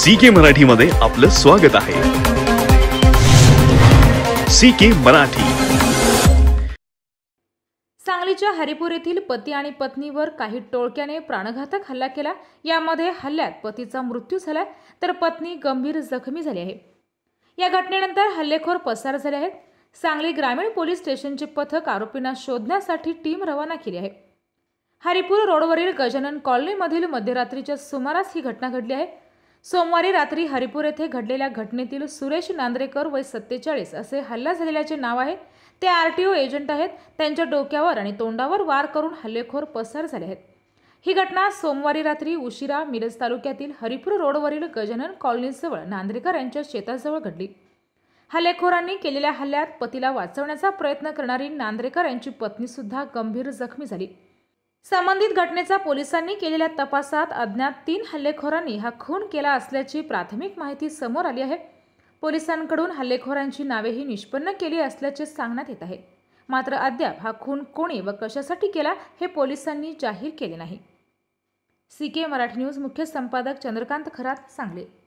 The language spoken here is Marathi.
सीके के मध्ये आपलं स्वागत आहे सी मराठी सांगलीच्या हरिपूर येथील पती आणि पत्नीवर काही टोळक्याने प्राणघातक हल्ला केला यामध्ये हल्ल्यात पतीचा मृत्यू झाला तर पत्नी गंभीर जखमी झाली आहे या घटनेनंतर हल्लेखोर पसार झाले आहेत सांगली ग्रामीण पोलीस स्टेशनचे पथक आरोपींना शोधण्यासाठी टीम रवाना केली आहे हरिपूर रोडवरील गजानन कॉलनीमधील मध्यरात्रीच्या सुमारास ही घटना घडली आहे सोमवारी रात्री हरिपूर येथे घडलेल्या घटनेतील सुरेश नांद्रेकर वय सत्तेचाळीस असे हल्ला झालेल्याचे नाव आहे ते आर टी ओ एजंट आहेत त्यांच्या डोक्यावर आणि तोंडावर वार करून हल्लेखोर पसार झाले आहेत ही घटना सोमवारी रात्री उशिरा मिरज तालुक्यातील हरिपूर रोडवरील गजानन कॉलनीजवळ नांद्रेकर यांच्या शेताजवळ घडली हल्लेखोरांनी केलेल्या हल्ल्यात पतीला वाचवण्याचा प्रयत्न करणारी नांद्रेकर यांची पत्नीसुद्धा गंभीर जखमी झाली संबंधित घटनेचा पोलिसांनी केलेल्या तपासात अज्ञात तीन हल्लेखोरांनी हा खून केला असल्याची प्राथमिक माहिती समोर आली आहे पोलिसांकडून हल्लेखोरांची नावेही निष्पन्न केली असल्याचे सांगण्यात येत आहे मात्र अद्याप हा खून कोणी व कशासाठी केला हे पोलिसांनी जाहीर केले नाही सी के मराठी न्यूज मुख्य संपादक चंद्रकांत खरात सांगले